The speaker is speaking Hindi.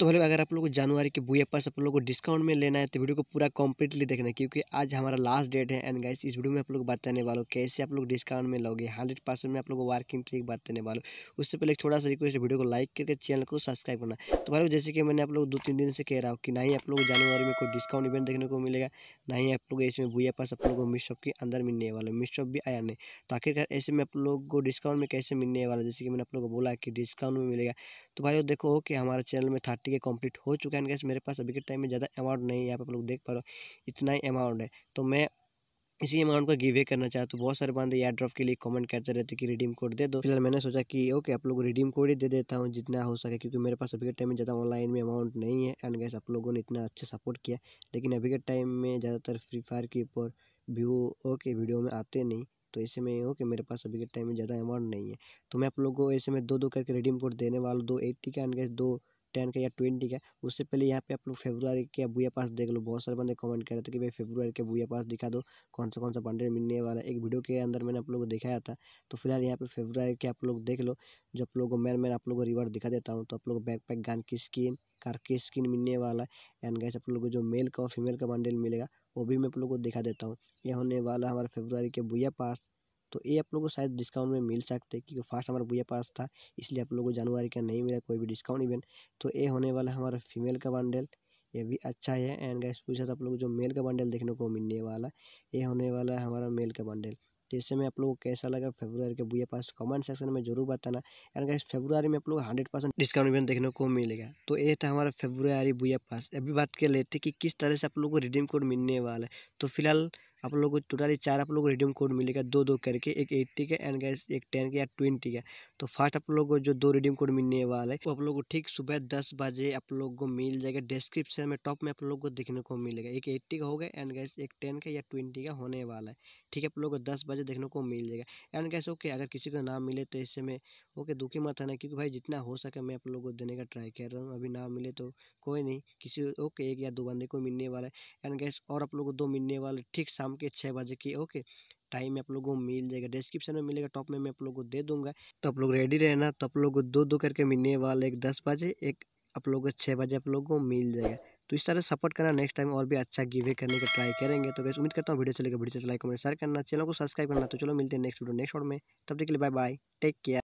तो हेलो अगर आप लोग को जनवरी के बुए पास आप लोग को डिस्काउंट में लेना है तो वीडियो को पूरा कम्प्लीटली देखना क्योंकि आज हमारा लास्ट डेट है एंड गाइस इस वीडियो में आप लोग बताने वालों कैसे आप लोग डिस्काउंट में लोगे हंड्रेड परसेंट में आप लोग को वर्किंग ट्रिक बताने वालों उससे पहले एक छोटा सा रिक्वेस्ट वीडियो को लाइक करके चैनल को सब्सक्राइब करना तो भाई जैसे कि मैंने आप लोग दो तीन दिन से कह रहा हूँ कि ना ही आप लोग जनवरी में कोई डिस्काउंट इवेंट देखने को मिलेगा ना ही आप लोग इसमें बुआ पास आप लोगों को मिस के अंदर मिलने वाले मिस भी आया नहीं तो आखिरकार ऐसे में आप लोग को डिस्काउंट में कैसे मिलने वाला जैसे कि मैंने आप लोग को बोला कि डिस्काउंट में मिलेगा तो भाई देखो कि हमारे चैनल में थर्टी है कंप्लीट हो चुका है गैस मेरे पास अभी के टाइम में ज़्यादा अमाउंट नहीं है यहाँ पर आप लोग देख पा रहे हो इतना ही अमाउंट है तो मैं इसी अमाउंट को गिवे करना चाहता हूँ तो बहुत सारे बंदे या ड्रॉप के लिए कमेंट करते रहते कि रिडीम कोड दे दो फिलहाल मैंने सोचा कि ओके आप लोग रिडीम कोड ही दे देता हूँ जितना हो सके क्योंकि मेरे पास अभी के टाइम में ज़्यादा ऑनलाइन में अमाउंट नहीं है एंड गैस आप लोगों ने इतना अच्छा सपोर्ट किया लेकिन अभी के टाइम में ज़्यादातर फ्री फायर के ऊपर व्यू ओके वीडियो में आते नहीं तो ऐसे में हो कि मेरे पास अभी के टाइम में ज़्यादा अमाउंट नहीं है तो मैं आप लोगों को ऐसे में दो दो करके रिडीम कोड देने वाला दो एट्टी का एंड गैस दो टेन का या ट्वेंटी का उससे पहले यहाँ पे आप लोग फेब्रुआरी के बुआ पास देख लो बहुत सारे बंदे कमेंट कर रहे थे कि भाई फेब्रुआरी के बुआ पास दिखा दो कौन सा कौन सा पंडे मिलने वाला एक वीडियो के अंदर मैंने आप लोग को दिखाया था तो फिलहाल यहाँ पे फेब्रुआरी के आप लोग देख लो जो आप लोग को मैन मैन आप लोग को रिवर्स दिखा देता हूँ तो आप लोग बैक पैक गान की स्किन कार की स्किन मिलने वाला है एंड गैस आप लोग को जो मेल का और फीमेल का बंडल मिलेगा वो भी मैं आप लोग को दिखा देता हूँ यह होने वाला हमारे फेब्रुआरी के बुआ पास तो ये आप लोग को शायद डिस्काउंट में मिल सकते हैं क्योंकि फर्स्ट हमारा भैया पास था इसलिए आप लोग को जनवरी का नहीं मिला कोई भी डिस्काउंट इवेंट तो ये होने वाला है हमारा फीमेल का बंडल ये भी अच्छा है एंड गैस पूछा साथ आप लोग जो मेल का बंडल देखने को मिलने वाला है ये होने वाला है हमारा मेल का बंडल जैसे में आप लोगों को कैसा लगा फेब्रुआरी के भूया पास कमेंट सेक्शन में जरूर बताना एंड गाइस फेब्रुआरी में आप लोग हंड्रेड परसेंट डिस्काउंट इवेंट देखने को मिलेगा तो ये था हमारा फेब्रुआरी भूया पास अभी बात कर लेते कि किस तरह से आप लोग को रिडीम कोड मिलने वाला है तो फिलहाल आप लोगों को टोटली चार आप लोग को रिडीम कोड मिलेगा दो दो करके एक एट्टी का एंड गैस एक टेन का या ट्वेंटी का तो फर्स्ट आप लोगों को जो दो रिडीम कोड मिलने वाला है वो आप लोगों को ठीक सुबह दस बजे आप लोगों को मिल जाएगा डिस्क्रिप्शन में टॉप में आप लोगों को देखने को मिलेगा एक एट्टी का होगा एंड गैस एक टेन का या ट्वेंटी का होने वाला है ठीक है आप लोग को दस बजे देखने को मिल जाएगा एंड गैस ओके अगर किसी को नाम मिले तो इससे में ओके दुखी मत आना क्योंकि भाई जितना हो सके मैं आप लोग को देने का ट्राई कर रहा हूँ अभी नाम मिले तो कोई नहीं किसी ओके एक या दो बंदे को मिलने वाला है एंड गैस और आप लोग को दो मिलने वाले ठीक सामने शाम के छः बजे की ओके टाइम में आप लोगों को मिल जाएगा डिस्क्रिप्शन में मिलेगा टॉप में मैं आप लोगों को दे दूंगा तो आप लोग रेडी रहना तो आप लोग को दो दो करके मिलने वाले एक दस बजे एक आप लोग को छः बजे आप लोगों को मिल जाएगा तो इस तरह सपोर्ट करना नेक्स्ट टाइम और भी अच्छा गिवे करने का ट्राई करेंगे तो कैसे उम्मीद करता हूँ वीडियो चलेगा वीडियो से लाइक कमेंट शेयर करना चैनल को सब्सक्राइब करना तो चलो मिलते हैं नेक्स्ट वीडियो नेक्स्ट शॉट में तब तक लिए बाय बाय टेक केयर